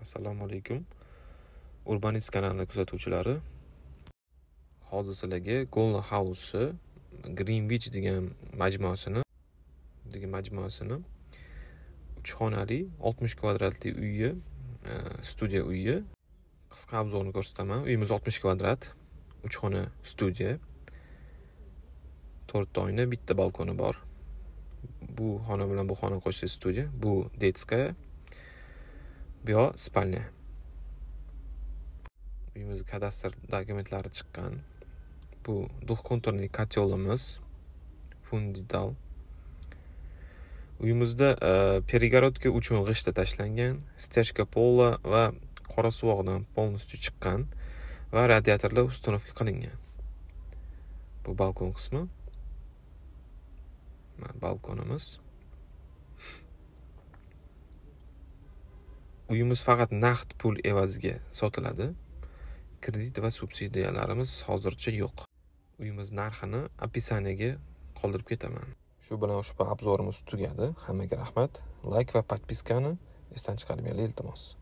assalomu alaykum urbanist kanali kuzatuvchilari hozir sizlarga golden house greenwich degan majmuasini degan majmuasini uch xonali oltmish kvadratli uyi e, studiya uyi qisqa obzorini ko'rsataman uyimiz oltmish kvadrat uch xona studiya to'rtta oyna bitta balkoni bor bu xona bilan bu xona qo'shsangiz studiya bu detskaya bu spalnya uyimizni kadastr dokumentlari chiqqan bu konturni kotelimiz fundital uyimizda e, перегородка uchun g'ishta tashlangan stechka pola va qora suvoqdan полностью chiqqan va radiatorlar установка qilingan bu balkon qismi balkonimiz uyimiz faqat naqd pul evaziga sotiladi kredit va subsidiyalarimiz hozircha yo'q uyimiz narxini описаниеga qoldirib ketaman shu bilan ushbu obzorimiz tugadi hammaga rahmat layk va podpiskani esdan chiqarmanglar iltimos